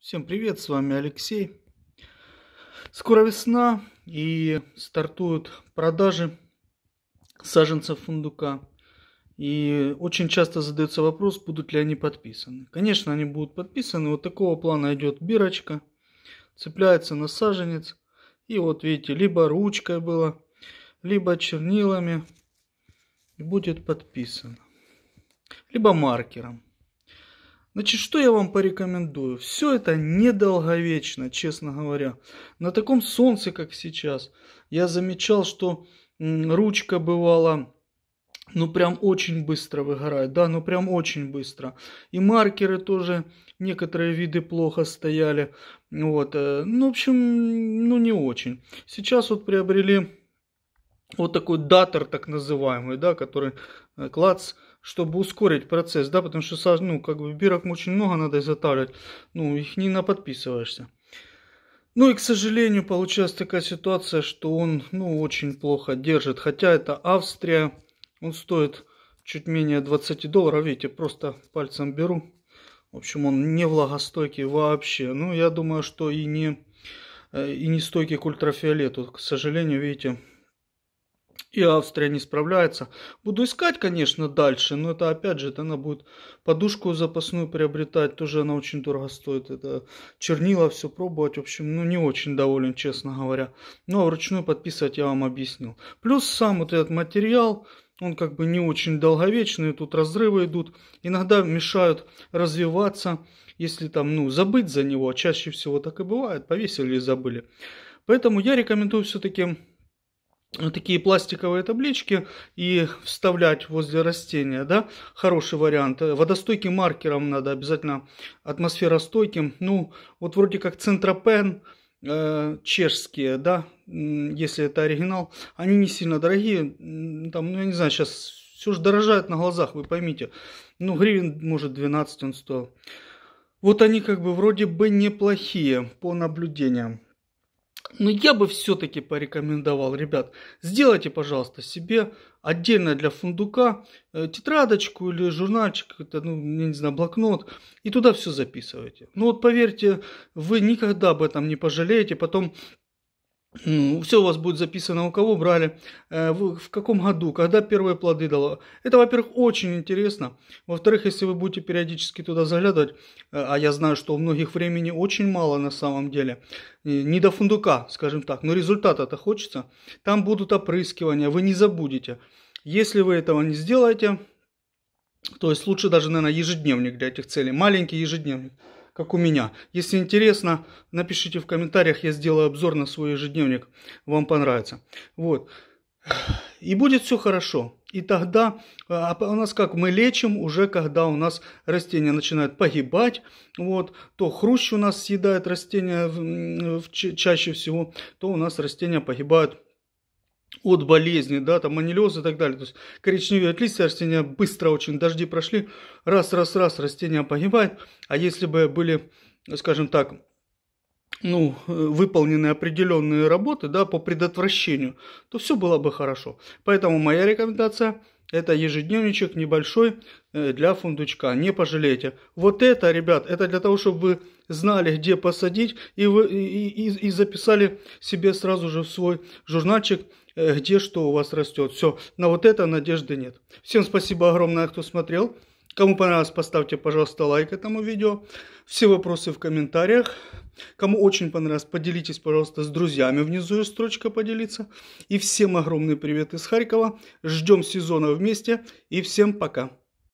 Всем привет, с вами Алексей. Скоро весна и стартуют продажи саженцев фундука. И очень часто задается вопрос, будут ли они подписаны. Конечно, они будут подписаны. Вот такого плана идет бирочка, цепляется на саженец. И вот видите, либо ручкой было, либо чернилами. И будет подписано. Либо маркером. Значит, что я вам порекомендую? Все это недолговечно, честно говоря. На таком солнце, как сейчас, я замечал, что ручка бывала, ну прям очень быстро выгорает, да, ну прям очень быстро. И маркеры тоже, некоторые виды плохо стояли, вот. Э, ну, в общем, ну не очень. Сейчас вот приобрели вот такой датер, так называемый, да, который э, клац, чтобы ускорить процесс, да, потому что, ну, как бы бирок очень много надо изготавливать, ну, их не наподписываешься. Ну и, к сожалению, получилась такая ситуация, что он, ну, очень плохо держит, хотя это Австрия, он стоит чуть менее 20 долларов, видите, просто пальцем беру, в общем, он не влагостойкий вообще, ну, я думаю, что и не, э, и не стойкий к ультрафиолету, к сожалению, видите, и Австрия не справляется. Буду искать, конечно, дальше, но это опять же, это она будет подушку запасную приобретать, тоже она очень дорого стоит. Это чернила все пробовать, в общем, ну не очень доволен, честно говоря. Ну а вручную подписывать я вам объяснил. Плюс сам вот этот материал, он как бы не очень долговечный, тут разрывы идут, иногда мешают развиваться, если там, ну, забыть за него, а чаще всего так и бывает, повесили и забыли. Поэтому я рекомендую все-таки такие пластиковые таблички и вставлять возле растения, да, хороший вариант. Водостойким маркером надо обязательно, атмосферостойким, ну, вот вроде как Центропен, э, чешские, да, если это оригинал, они не сильно дорогие, там, ну, я не знаю, сейчас все же дорожает на глазах, вы поймите, ну, гривен, может, 12 он стоил. Вот они как бы вроде бы неплохие по наблюдениям. Но ну, я бы все-таки порекомендовал, ребят, сделайте, пожалуйста, себе отдельно для фундука э, тетрадочку или журнальчик, это, ну, я не знаю, блокнот, и туда все записывайте. Ну вот поверьте, вы никогда об этом не пожалеете, потом все у вас будет записано, у кого брали, э, в каком году, когда первые плоды дало. Это, во-первых, очень интересно. Во-вторых, если вы будете периодически туда заглядывать, э, а я знаю, что у многих времени очень мало на самом деле, э, не до фундука, скажем так, но результата-то хочется, там будут опрыскивания, вы не забудете. Если вы этого не сделаете, то есть лучше даже, наверное, ежедневник для этих целей, маленький ежедневник как у меня. Если интересно, напишите в комментариях, я сделаю обзор на свой ежедневник, вам понравится. Вот. И будет все хорошо. И тогда а, а у нас как мы лечим уже, когда у нас растения начинают погибать, вот, то хрущ у нас съедает растения чаще всего, то у нас растения погибают от болезни, да, там анилез и так далее. То есть коричневые от листья растения быстро очень, дожди прошли, раз-раз-раз растение погибает. А если бы были, скажем так, ну, э, выполнены определенные работы да, по предотвращению, то все было бы хорошо. Поэтому моя рекомендация – это ежедневничек небольшой э, для фундучка, не пожалейте. Вот это, ребят, это для того, чтобы вы знали, где посадить, и, вы, и, и, и записали себе сразу же в свой журнальчик, э, где что у вас растет. Все, на вот это надежды нет. Всем спасибо огромное, кто смотрел. Кому понравилось, поставьте, пожалуйста, лайк этому видео. Все вопросы в комментариях. Кому очень понравилось, поделитесь, пожалуйста, с друзьями. Внизу есть строчка «Поделиться». И всем огромный привет из Харькова. Ждем сезона вместе. И всем пока.